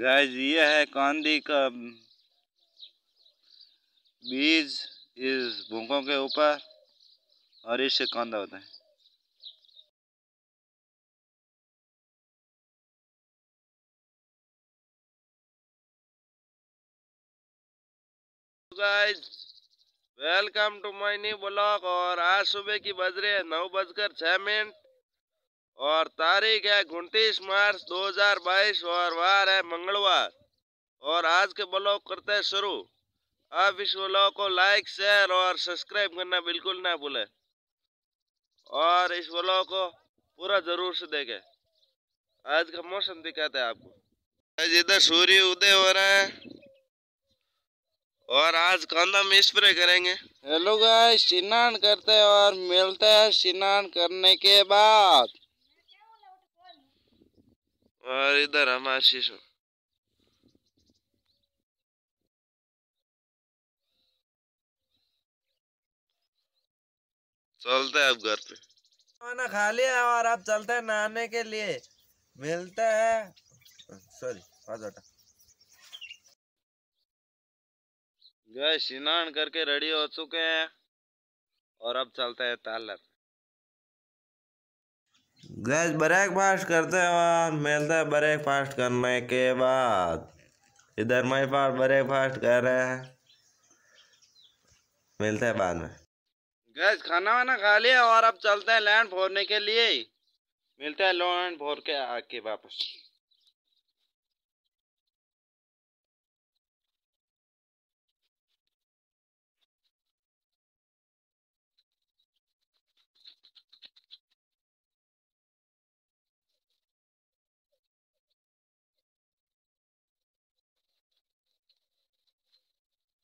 guys ये है कांदी का हम्म, बीज इस भूखों के ऊपर और इससे कांदा होता है guys welcome to my new blog और आज सुबह की बज रहे हैं नौ बजकर छः मिनट और तारीख है उनतीस मार्च 2022 और वार है मंगलवार और आज के ब्लॉग करते हैं शुरू आप इस ब्लॉग को लाइक शेयर और सब्सक्राइब करना बिल्कुल ना भूलें और इस ब्लॉग को पूरा ज़रूर से देखें आज का मौसम दिखाता है आपको आज इधर सूर्य उदय हो रहा है और आज कंधा में स्प्रे करेंगे हेलो गाइस स्नान करते हैं और मिलते हैं स्नान करने के बाद और इधर हम आशीष चलते हैं अब घर पे खाना खा लिया और अब चलते हैं नहाने के लिए मिलते हैं सॉरी स्नान करके रेडी हो चुके हैं और अब चलते हैं तालब गैस ब्रेक फास्ट करते मिलते हैं ब्रेक फास्ट करने के बाद इधर मई पार फास्ट कर रहे हैं मिलते हैं बाद में गैस खाना वाना खा लिया और अब चलते हैं लैंड फोड़ने के लिए मिलते हैं लैंड फोड़ के आके वापस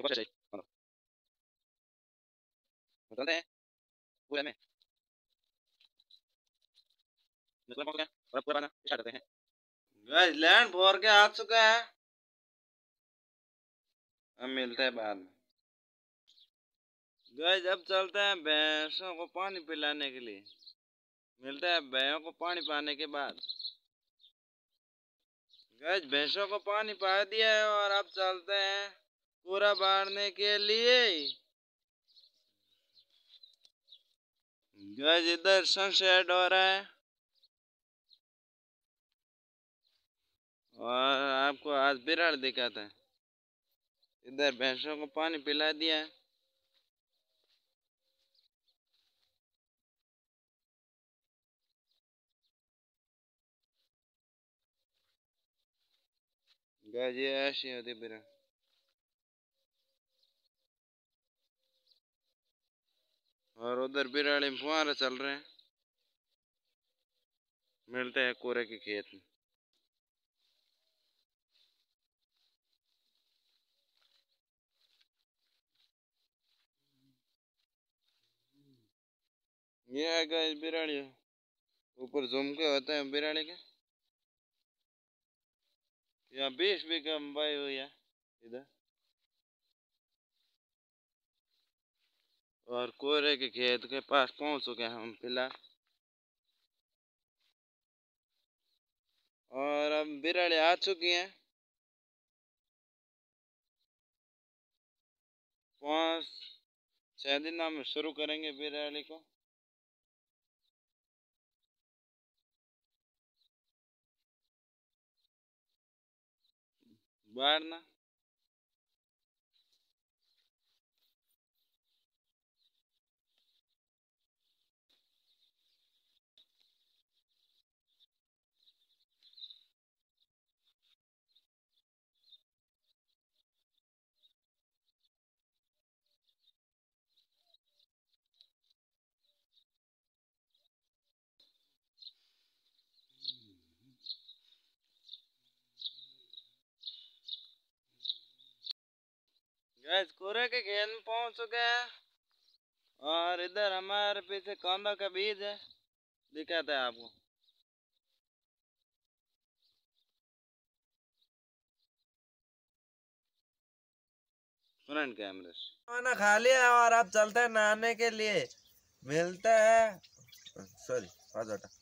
पूरे में मतलब हो गया और पूरा बना स्टार्ट करते हैं गाइस लैंड भर के आ चुका है हम मिलते हैं बाद में गाइस अब चलते हैं भैंसों को पानी पिलाने के लिए मिलते हैं भैंसों को पानी पाने के बाद गाइस भैंसों को पानी पा दिया है और अब चलते हैं पूरा बाढ़ने के लिए गज इधर सनसेट हो रहा है और आपको आज बिराड़ दिखा था इधर भैंसों को पानी पिला दिया है गज ऐसी होती बिराड़ और उधर बिराड़ी फुहारे चल रहे हैं मिलते हैं कोरे के खेत में ये है गाइस बिराड़ी ऊपर जूम के होते हैं बिराड़ी के यहाँ बीस कम भाई हुई है इधर और कोयरे के खेत के पास पहुंच चुके हैं हम फिलहाल और अब बिरड़े आ चुकी हैं पांच छह दिन हम शुरू करेंगे बिरड़े को बाढ़ना गैस कोरे के खेत में पहुंच चुके हैं और इधर हमारे पीछे कौंदा का बीज है दिखाता है आपको फ्रंट कैमरे खाना खा लिया और अब चलते हैं नहाने के लिए मिलते हैं सॉरी आ जाता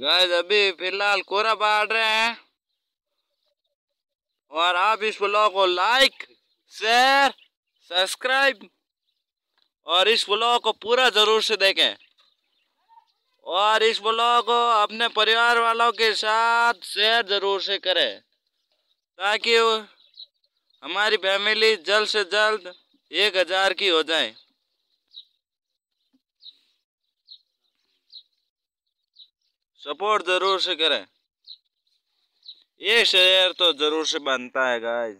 गाइस अभी फिलहाल कोरा बाढ़ रहे हैं और आप इस ब्लॉग को लाइक शेयर सब्सक्राइब और इस ब्लॉग को पूरा ज़रूर से देखें और इस ब्लॉग को अपने परिवार वालों के साथ शेयर ज़रूर से करें ताकि हमारी फैमिली जल्द से जल्द एक हज़ार की हो जाए सपोर्ट ज़रूर से करें ये शेयर तो ज़रूर से बनता है गाइस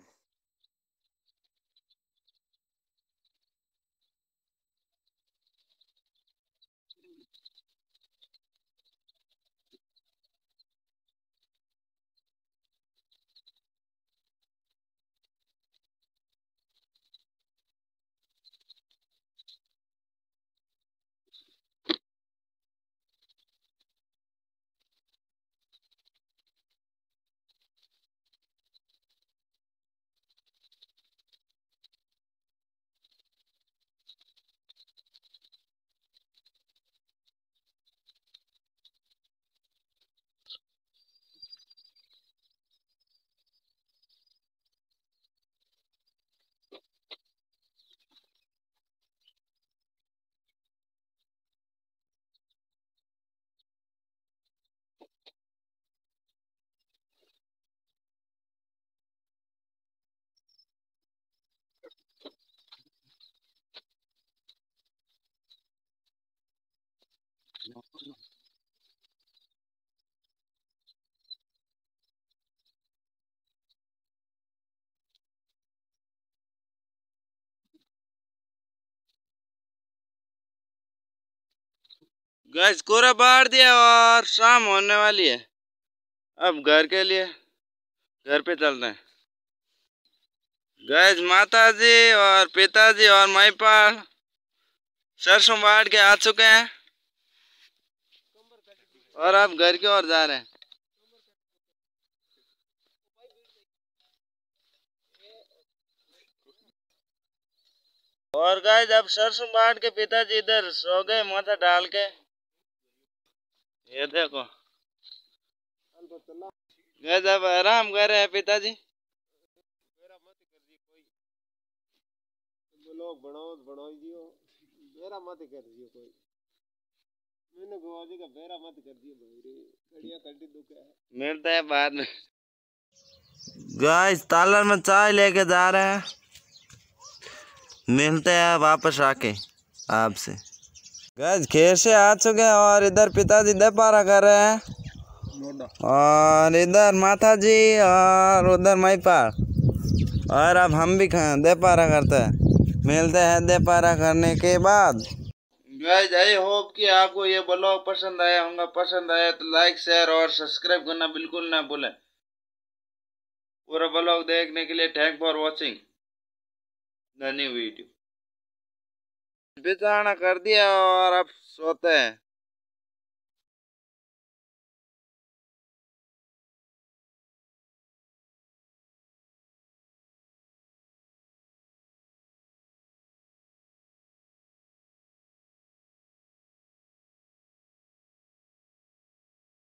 गैस कोरा बाहर दिया और शाम होने वाली है अब घर के लिए घर पे चल रहे हैं गैस माता जी और पिताजी और माईपाल सरसों बाढ़ के आ चुके हैं और आप घर की ओर जा रहे हैं और गाय अब सरसों बाढ़ के पिताजी इधर सो गए माथा डाल के ये देखो गजब आराम कर रहे हैं पिताजी लोग बनाओ बनाओ दियो मत कर दियो कोई मैंने का मत कर दियो भाई रे कड़िया दुख है मिलता है बाद में गाइस तालर में चाय लेके जा रहे हैं मिलते हैं वापस आके आपसे गज खेर से आ चुके हैं और इधर पिताजी दपारा कर रहे हैं और इधर माता जी और उधर महिपाल और अब हम भी दे पारा करते हैं मिलते हैं पारा करने के बाद गज आई होप कि आपको ये ब्लॉग पसंद आया होगा पसंद आया तो लाइक शेयर और सब्सक्राइब करना बिल्कुल ना भूलें पूरा ब्लॉग देखने के लिए थैंक फॉर वॉचिंग धन्यवाद वीडियो बिछाना कर दिया और अब सोते हैं